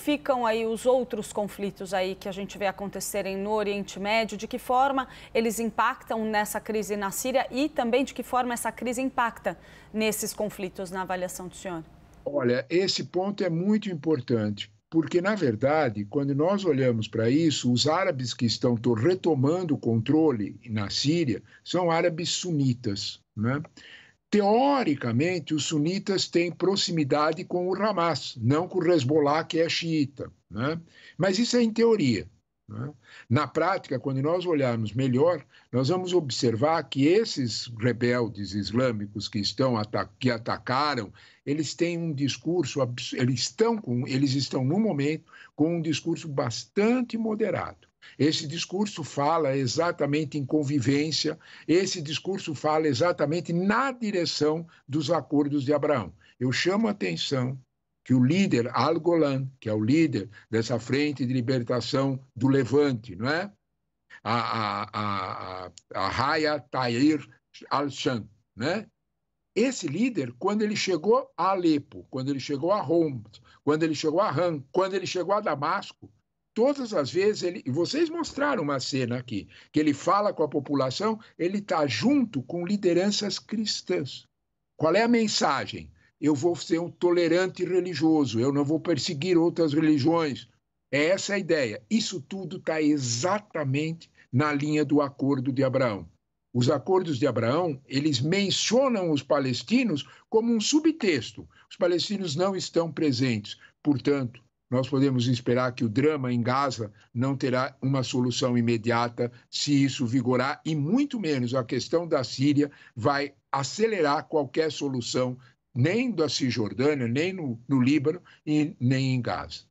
ficam aí os outros conflitos aí que a gente vê acontecerem no Oriente Médio? De que forma eles impactam nessa crise na Síria e também de que forma essa crise impacta nesses conflitos na avaliação do senhor? Olha, esse ponto é muito importante, porque, na verdade, quando nós olhamos para isso, os árabes que estão retomando o controle na Síria são árabes sunitas. Né? Teoricamente, os sunitas têm proximidade com o Hamas, não com o Hezbollah, que é xiita. Né? Mas isso é em teoria. Né? Na prática, quando nós olharmos melhor, nós vamos observar que esses rebeldes islâmicos que estão que atacaram, eles têm um discurso, eles estão com, eles estão no momento com um discurso bastante moderado. Esse discurso fala exatamente em convivência, esse discurso fala exatamente na direção dos acordos de Abraão. Eu chamo a atenção que o líder Al Golan, que é o líder dessa frente de libertação do Levante, não é? A, a, a, a Raya Tahir al-Sham, né? Esse líder, quando ele chegou a Alepo, quando ele chegou a Homs, quando ele chegou a Ram, quando ele chegou a Damasco, todas as vezes ele. Vocês mostraram uma cena aqui, que ele fala com a população, ele está junto com lideranças cristãs. Qual é a mensagem? Eu vou ser um tolerante religioso, eu não vou perseguir outras religiões. É essa a ideia. Isso tudo está exatamente na linha do acordo de Abraão. Os acordos de Abraão, eles mencionam os palestinos como um subtexto. Os palestinos não estão presentes, portanto, nós podemos esperar que o drama em Gaza não terá uma solução imediata se isso vigorar, e muito menos a questão da Síria vai acelerar qualquer solução, nem da Cisjordânia, nem no, no Líbano e nem em Gaza.